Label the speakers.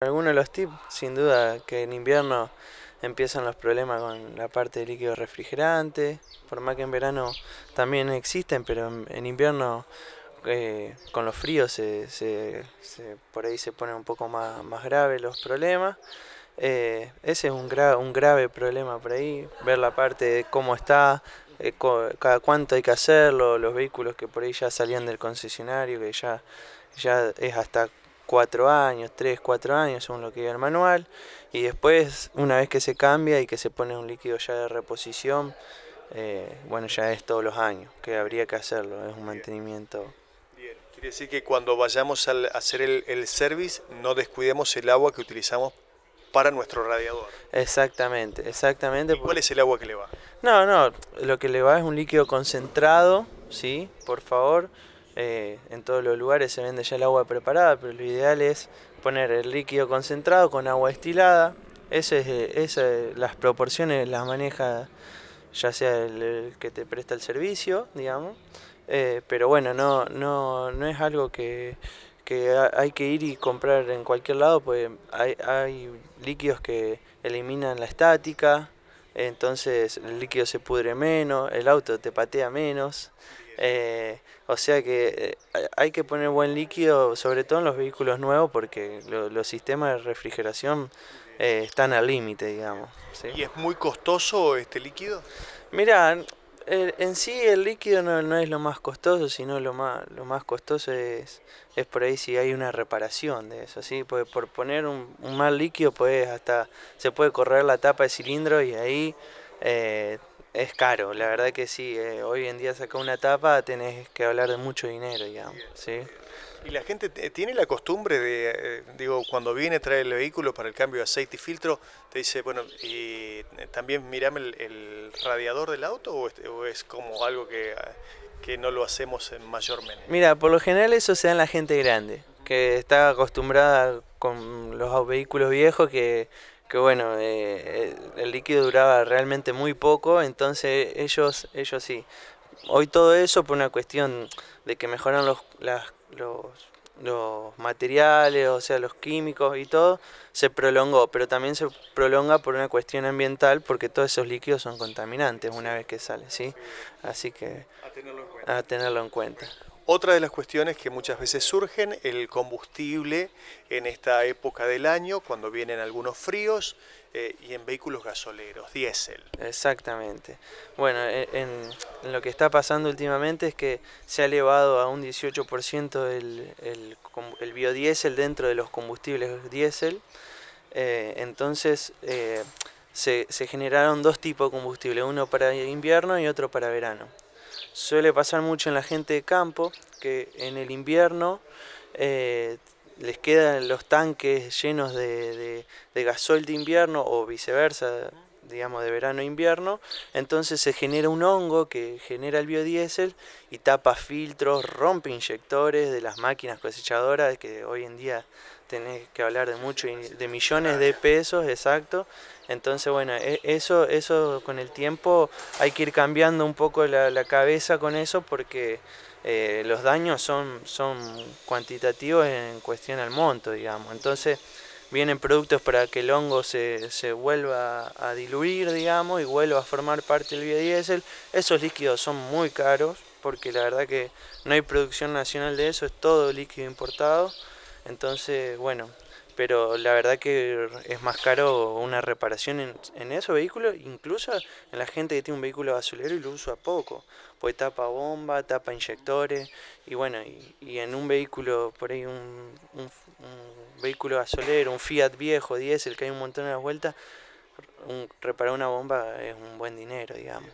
Speaker 1: Algunos de los tips, sin duda, que en invierno empiezan los problemas con la parte de líquido refrigerante, por más que en verano también existen, pero en invierno eh, con los fríos por ahí se ponen un poco más, más graves los problemas. Eh, ese es un, un grave problema por ahí, ver la parte de cómo está, eh, cada cuánto hay que hacerlo, los vehículos que por ahí ya salían del concesionario, que ya, ya es hasta cuatro años, tres, cuatro años, según lo que diga el manual. Y después, una vez que se cambia y que se pone un líquido ya de reposición, eh, bueno, ya es todos los años, que habría que hacerlo, es un mantenimiento.
Speaker 2: Bien. Quiere decir que cuando vayamos a hacer el, el service, no descuidemos el agua que utilizamos para nuestro radiador.
Speaker 1: Exactamente, exactamente.
Speaker 2: cuál es el agua que le va?
Speaker 1: No, no, lo que le va es un líquido concentrado, ¿sí? Por favor. Eh, en todos los lugares se vende ya el agua preparada, pero lo ideal es poner el líquido concentrado con agua estilada. Ese es, eh, eh, las proporciones las maneja ya sea el, que te presta el servicio, digamos. pero bueno, no, no, no es algo que, hay que ir y comprar en cualquier lado, pues hay, hay, líquidos que eliminan la estática, entonces el líquido se pudre menos, el auto te patea menos, eh, o sea que eh, hay que poner buen líquido, sobre todo en los vehículos nuevos, porque los sistemas de refrigeración eh, están al límite, digamos. ¿Y es muy costoso este líquido? Mira, en sí el líquido no, es lo más costoso, sino lo más, lo más costoso es, es por ahí si hay una reparación de eso, ¿sí? Porque por poner un, un mal líquido pues hasta se puede correr la tapa de cilindro y ahí eh, es caro, la verdad que sí. Eh, hoy en día saca una tapa tenés que hablar de mucho dinero, ya ¿sí?
Speaker 2: ¿Y la gente tiene la costumbre de, eh, digo, cuando viene trae el vehículo para el cambio de aceite y filtro, te dice, bueno, y eh, también mirame el, radiador del auto o es, como algo ah, que, no lo hacemos mayor en mayormente?
Speaker 1: Mira, por lo general eso se da en la gente grande, que está acostumbrada con los vehículos viejos que que bueno, eh, eh, el líquido duraba realmente muy poco, entonces ellos, ellos sí. Hoy todo eso por una cuestión de que mejoran los, los, los materiales, o sea, los químicos y todo, se prolongó, pero también se prolonga por una cuestión ambiental porque todos esos líquidos son contaminantes una vez que salen, ¿sí? Así que a tenerlo en cuenta.
Speaker 2: Otra de las cuestiones que muchas veces surgen, el combustible en esta época del año, cuando
Speaker 1: vienen algunos fríos,
Speaker 2: eh, y en vehículos gasoleros, diésel.
Speaker 1: Exactamente. Bueno, e, en, lo que está pasando últimamente es que se ha elevado a un 18% el, el, biodiesel dentro de los combustibles diésel. Eh, entonces eh, se generaron dos tipos de combustible, uno para invierno y otro para verano. Suele pasar mucho en la gente de campo que en el invierno eh, les quedan los tanques llenos de, de, de invierno o viceversa, digamos, de verano e invierno, entonces se genera un hongo que genera el biodiesel y tapa filtros, rompe inyectores de las máquinas cosechadoras, que hoy en día tenés que hablar de mucho, de millones de pesos, exacto. Entonces, bueno, e, eso, eso con el tiempo hay que ir cambiando un poco la, cabeza con eso porque eh, los daños son, son cuantitativos en cuestión al monto, digamos. Entonces, vienen productos para que el hongo se, se, vuelva a diluir, digamos, y vuelva a formar parte del biodiesel. Esos líquidos son muy caros, porque la verdad que no hay producción nacional de eso, es todo líquido importado. Entonces, bueno, pero la verdad que es más caro una reparación en, esos vehículos, incluso en la gente que tiene un vehículo gasolero y lo usa poco, pues tapa bomba, tapa inyectores, y bueno, y, en un vehículo, por ahí un, vehículo gasolero, un Fiat viejo, diésel, que hay un montón de las vueltas, un, reparar una bomba es un buen dinero, digamos.